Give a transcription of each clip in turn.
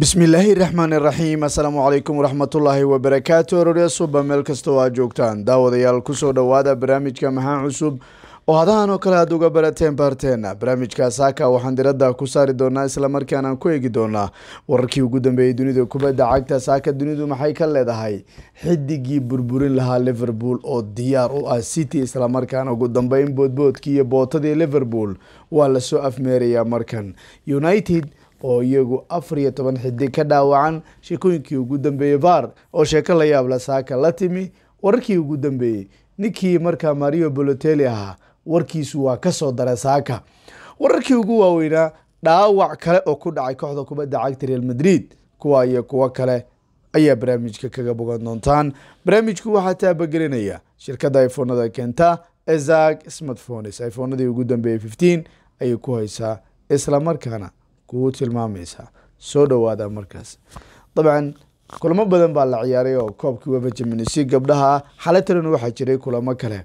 bismillaahi raxmaani raxiim assalaamu calaykum waraxmatullaahi wabarakaatu ororya suba meel kastoo aad joogtaan daawadayaal kusoo dhowaada barnaamijka maxaa cusub oo hadahan oo kale aad uga barateen baarteena barnaamijka saaka waxaan diradda ku saari doonaa islamarkaana aan ku eegi doonaa wararkii ugu dambeeyey dunida kubadda cagta saaka dunidu maxay ka leedahay xidigii burburin lahaa liverpool oo diyaar u ah city islamarkaana ugu dambeyn boodboodkii iyo bootadii liverpool waa lasoo afmeerayaa markan united oo iyagu afar iyo toban xidig ka dhaawacan sheekooyinkii ugu dambeeyey var oo sheeko la yaabla saaka la timi wararkii ugu dambeeyey ninkii markaa mario boloteli ahaa warkiisu waa kasoo dara saaka wararkii ugu waaweynaa dhaawac kale oo ku dhacay kooxda kubadda cagta real madrid kuwa iyo kuwo kale ayaa barnaamijka kaga bogan doontaan barnaamijku waxaa taabagelinaya shirkada ifoonada keenta ezag smartphones ifoonadii ugu dambeeyey fifteen ayay ku haysaa isla markaana kuu tilmaamaysaa soo dhawaada markaas dabcan kulamo badan baa la ciyaaray oo koobkii wefa jiminisii gabdhaha xalataran waxaa jiray kulamo kale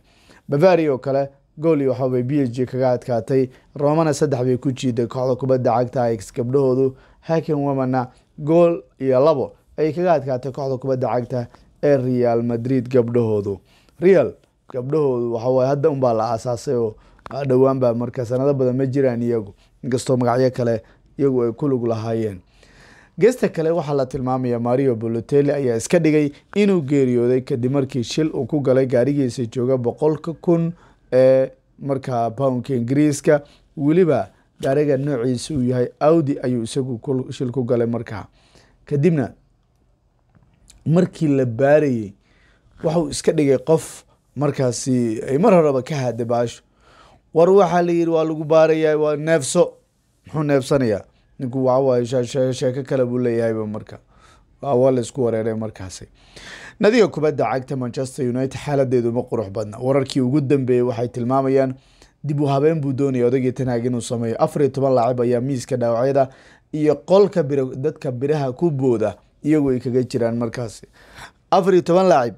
bavari kale gooli waxaabay b h g kaga adkaatay romana saddex bay ku jiiday kooxda kubadda cagta x gabdhahoodu haken wamana gool iyo labo ayay kaga adkaatay kooxda kubadda cagta ee real madrid gabdhahoodu real gabdhahoodu waxawaye hadda unbaa la aasaasay oo ah dhowaan baa markaa sanado badan ma jiraan iyagu inkastoo magacyo kale iyagu ay ku lahaayeen geesta kale waxaa la tilmaamaya mario bolotelli ayaa iska dhigay inuu geeriyooday kadib markii shil uu ku galay gaarigiisa jooga boqolka kun ee markaa poundka ingiriiska weliba gaariga noociisa uu yahay audi ayuu isagu shil ku galay markaa kadibna markii la baarayey waxuu iska dhigay qof markaasi ay mar horeba ka hada baasho war waxaa la yidhi waa lagu baarayaa waa neefso muxuu neebsanayaa ninku waawaay kale buu leeyahayba marka waa la wareeray markaasi nadiga kubadda cagta manchester united xaaladeedu ma qurux badna wararkii ugu dambeeyey waxay tilmaamayaan dib u habeen buu doonaya odagii tanhaag inuu sameeyo afar iyo toban laacib ayaa miiska dhaawacyada iyo qolka bir dadka biraha ku booda iyagu ay kaga jiraan markaasi afar iyo toban laacib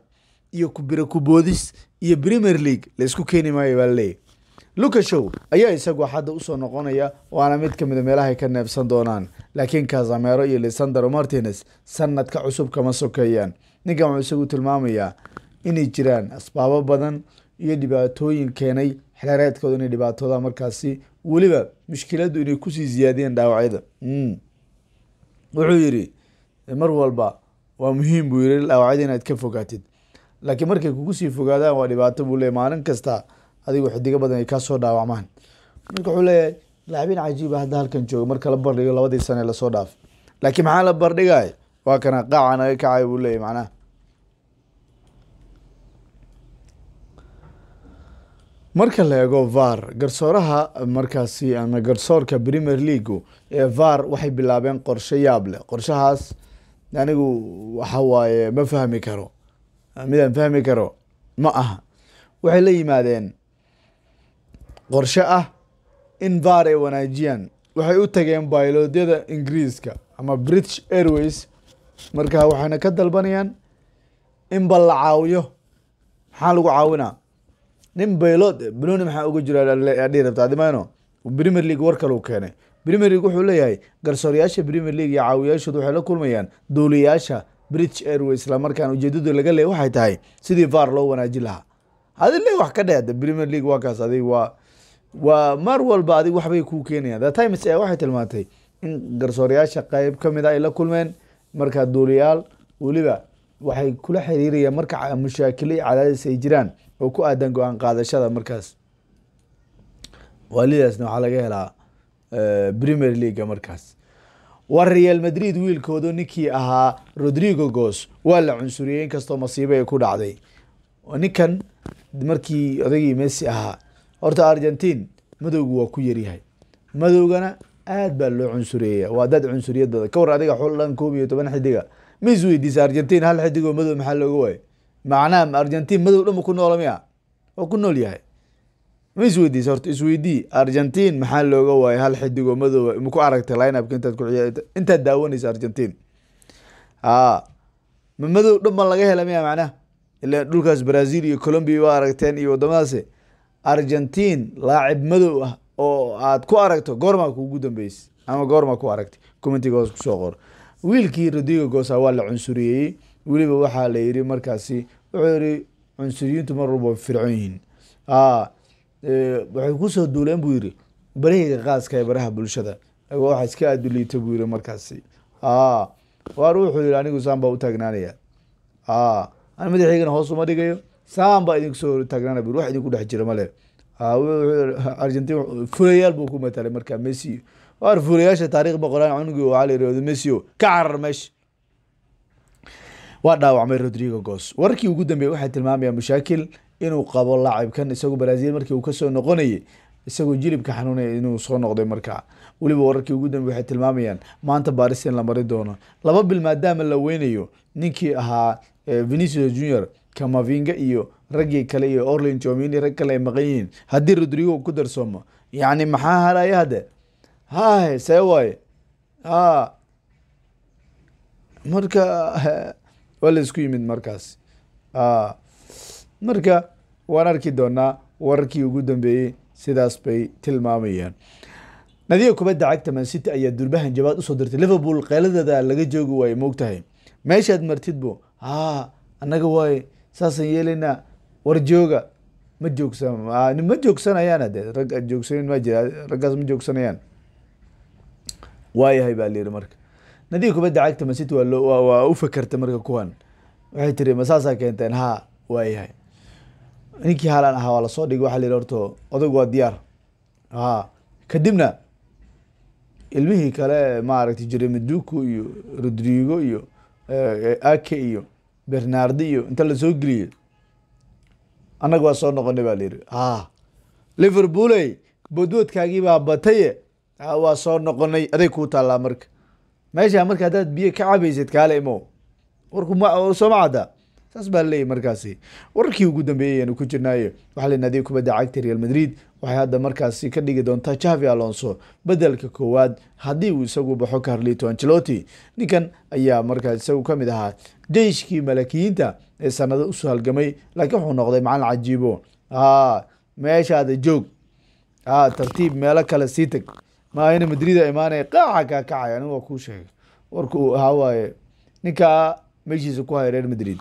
iyo bira kuboodis iyo premier league la isku keeni maayo baa laleeyahy luka ayaa isagu xadda usoo noqonaya waana mid ka mida meelahay ka neebsan doonaan laakiin kazamero iyo lisandaro martines sanadka cusub kama sokeeyaan ninkan wuxuu isagu tilmaamayaa inay jiraan asbaabo badan iyo dhibaatooyin keenay xeereedkooda inay dhibaatooda markaasi weliba mushkiladdu inay kusii ziyaadiyeen dhaawacyada hmm. wuxuu yidhi mar walba waa muhiim buu yiri dhaawacyada inaad ka fogaatid laakiin markay kugu sii fogaadaan waa dhibaato buu le maalin kasta adigu xidigo badan ay kaasoo dhaawacmaan marka wuxuu leeyahay laabiin cajiiba ah hadda halkan joogo marka la bardhigo labadii sane lasoo dhaafay laakiin maxaa la bardhigay waa kana qaaca naga kacay buu leeyahy macnaha marka la eego var garsooraha markaasi ama garsoorka premier leagu ee var waxay bilaabeen qorshe yaab leh qorshahaas anigu waxa waaye ma fahmi karo midaan fahmi karo ma aha waxay la yimaadeen qorshe ah in vaar ay wanaajiyaan waxay u tageen bayloodyada ingiriiska ama british airways marka waxayna ka dalbanayaan inba la caawiyo maxaa lagu caawinaa nin baylod benoni maxaa uga jiraadhihi rabtaa dimano premier league war kale u keenay premier league wuxuu leeyahay garsooryaasha premier league iyo caawiyaashood waxay la kulmayaan duuliyaasha british airways isla markaan ujeedadu laga leeyay waxay tahay sidii vaar loo wanaajin lahaa adin le wax ka dheh premier league waa kaas adig waa waa mar walba adig waxbay kuu keenayaan the times waxay tilmaantay in garsoorayaasha qeyb ka mid a ah ay la kulmeen markaa duuliyaal weliba waxay kula xiriirayaan marka mushaakilo iyo cadaadis ay jiraan oo ku aadan go-aan qaadashada markaas waalidaasna waxaa laga helaa eh, premier leaga markaas waa real madrid wiilkoodu ninkii ahaa rodrigo gos waa la cunsuriyey inkastoo masiibo ay ku dhacday ninkan markii odagii messi ahaa horta argentin madowgu waa ku yaryahay madowgana aad baa loo cunsureeya waa dad cunsuriyadooda ka war adiga xul koob iyo toban xidiga ma is weydiisa argentin hal xidigoo madow maxaa looga waayo macnaha argentin madow dhanba ku noola miya waa ku nool yahay ma isweydiisa horta isweydii argentin maxaa looga waayo hal xidigoo madooba maku aragtay lineupka intaad kuiy intaad daawanaysa argentin a ma madow dhanba laga hela miya macnaha ilan dhulkaas brazil iyo colombia waa aragteen iyo wadamadaasi argentin laacib madow ah oo aad ku aragto goormaa kuugu dambeysa ama goormaa ku aragtay commentiga hoos kusoo qor wiilkii rodrigo gosa waa la cunsuriyeyey weliba waxaa la yiri markaasi wuxuu yihi cunsuriyiintu mar walba fircon yihiin ah, eh, waxay kusoo duuleen buu yiri baraheyga qaaska ee baraha bulshada waxa iska aduliita buu yiri markaasi ah, waar wuxuu yihi anigu saan baa utaagnaanaya ah, madaxeygana hoos uma dhigayo saan baa idinku soo taagnaana bur wax idinku dhex jira male ah, argentin fulayaal buu ku matalay marka messi war fulayaasha taarikh boqolaan cunugii waxaa la yirahdo messi ka carar meesha waa dhaawacmay rodrigo gos warkii ugu dambeeyey waxay tilmaamayaa mashaakil inuu qabo laacibkan isagu brazil markii uu kasoo noqonayay isagoo jilibka xanuunaya inuu soo noqday markaa weliba wararkii ugu dambe waxay tilmaamayaan maanta baris in la mari doono laba bil maadaama la weynayo ninkii ahaa venicio junior kamavinga iyo raggii kale iyo orlin jomini rag kale ay maqan yihiin haddii rodrigo ku darsoomo yacni maxaa halaya hadde hahe see waaye a marka waa la isku yimid markaas a marka waan arki doonaa wararkii ugu dambeeyey sidaas bay tilmaamayaan nadiga kubadda cagta mancity ayaa durbahan jabaad usoo dirtay liverpool qeyladeeda laga joogi waayo moogtahay meeshaad martidbu haa annaga waaye saasaan yeelaynaa war jooga ma joogsa ma joogsanayaan de rag aad ma jira raggaas ma joogsanayaan waayahay baa layidhi marka nadiif kubadda cagta masit waa loo waa u fakerta marka kuwan waxay tiri ma saasaa keenteen haa waayahay ninkii haalaan ahaa waa lasoo dhigay waxa la horto odag waa diyaar haa kadibna ilmihii kale maaragtay jeremiduku iyo rodrigo iyo ake iyo bernardi iyo inta lasoo geliyo annaga waa soo noqonay baa layidhi a liverpooley boodboodkaagii baa bataye waa soo noqonay aday kuu taallaa marka meesha marka haddaad biyo ka cabaysid kaale imo warku sooma caddaa saas baa laleeyahy markaasi wararkii ugu dambeeyey ayaanu ku jirnaaye waxaa la naadiyay kubadda cagta real madrid waxay hadda markaasi ka dhigi doontaa javi alonso bedelka koowaad haddii uu isagu baxo carlito angelotti ninkan ayaa markaas isagu ka mid ahaa jeyshkii malakiyiinta ee sanado usoo halgamay laakiin wuxuu noqday macalin cajiibo a meeshaada joog a tartiib meelo kale sii teg maahina madrida imaanaya qaaca kaa kacay anigu waa kuu sheegay warka ahaa waaye ninkaa meeshiisa ku haya reer madrid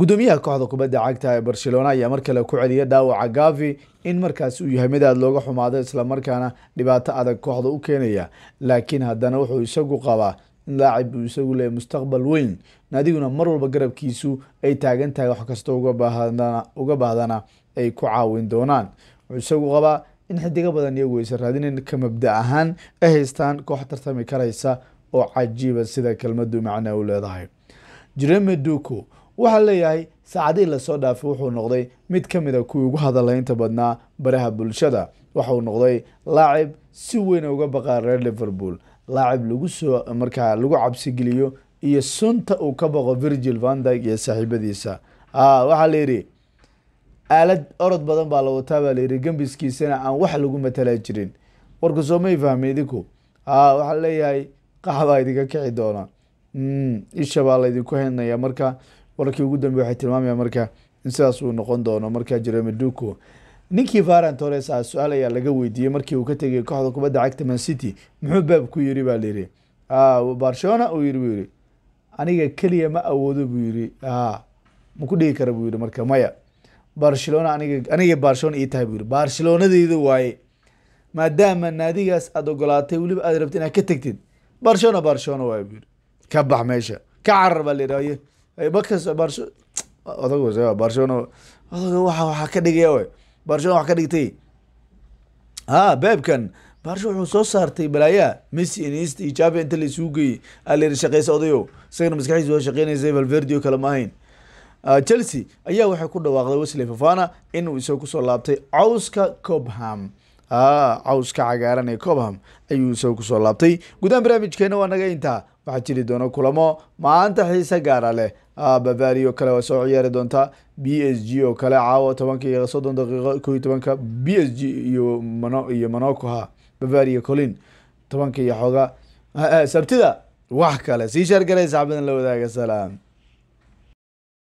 gudoomiyaha kooxda kubadda cagta ee barcelona ayaa mar kale ku celiyay dhaawaca gavi in markaas uu yahay mid aada looga xumaado islamarkaana dhibaato adag kooxda u keenaya laakiin haddana wuxuu isagu qabaa in laacib uu isagu leeyahy mustaqbal weyn adiguna mar walba garabkiisu ay taagan tahay wax kasta uga baahdana ay ku caawin doonaan wuxuu isagu qabaa in xidiga badan iyagu aysan raadinayn ka mabda ahaan ay haystaan koox tartami karaysa oo cajiiba ah sida kelmadu macnaa u leedahay jereme duco waxaa leeyahay saacadihii lasoo dhaafay wuxuu noqday mid ka mid ah kuwii ugu hadalaynta badnaa baraha bulshada waxauu noqday laacib si weyna uga baqaa reer liverpool laacib lagu soo markaa lagu cabsigeliyo iyo sunta uu ka baqo virgil vandyg iyo saaxiibadiisa waxaa layidhi aalad orod badan baa la wataa baa layidhi gembiskiisana aan wax lagu matalaa jirin warku soo may fahmi idinku waxaa leeyahay qaxbaa idinka kici doona hmm, isha baa laydinku haynaya marka wararkii ugu dambe waxay tilmaamaya marka in sidaas uu noqon doono marka jerome duco ninkii varan tores ah su-aal ayaa laga weydiiyey markii uu ka tegay kooxda kubadda cagta man city muxuu baab ku yiri baa layidhi barcelona uu yiri buu yidhi aniga keliya ma awoodo buu yidhi maku dhigi kara buu yidhi marka maya barcelona aniga aniga barcelona ii tahay buu yidhi barcelonadeeda waaye maadaama naadigaas aada ogolaatay weliba aad rabta inaad ka tegtid barcelona barcelona waaye buu yidhi ka bax meesha ka carar baa layidhi markas odag barcelona odaga waa waxaa ka dhigaya we barcelona wax ka dhigtay ha ah, beebkan barsho wuxuu soo saartay balaayaa messi inst iyo javi inta la isugu geeyey alayiri ah, shaqeysa odayo isagana maskaxdiisa waa shaqeynaysay valverdi oo kale ma ahayn ah, chelsea ayaa waxay ku dhawaaqday wesley fafana inuu isaga kusoo laabtay cawska cobham cawska cagaaran ee cobham ayuu isaga kusoo laabtay gudahaan barnaamijkeena waa naga intaa waxaa jiri doona kulamo maanta xiise gaara ah leh bavaria oo kale waa soo ciyaari doonta b s g oo kale caawa tobanka iyo soddon daqiiqo ko iyo tobanka b s g iyo mano iyo monocoha bavaria colin tobanka iyo xooga sabtida wax kale sii sheergaray xabadan la wadaaga salaam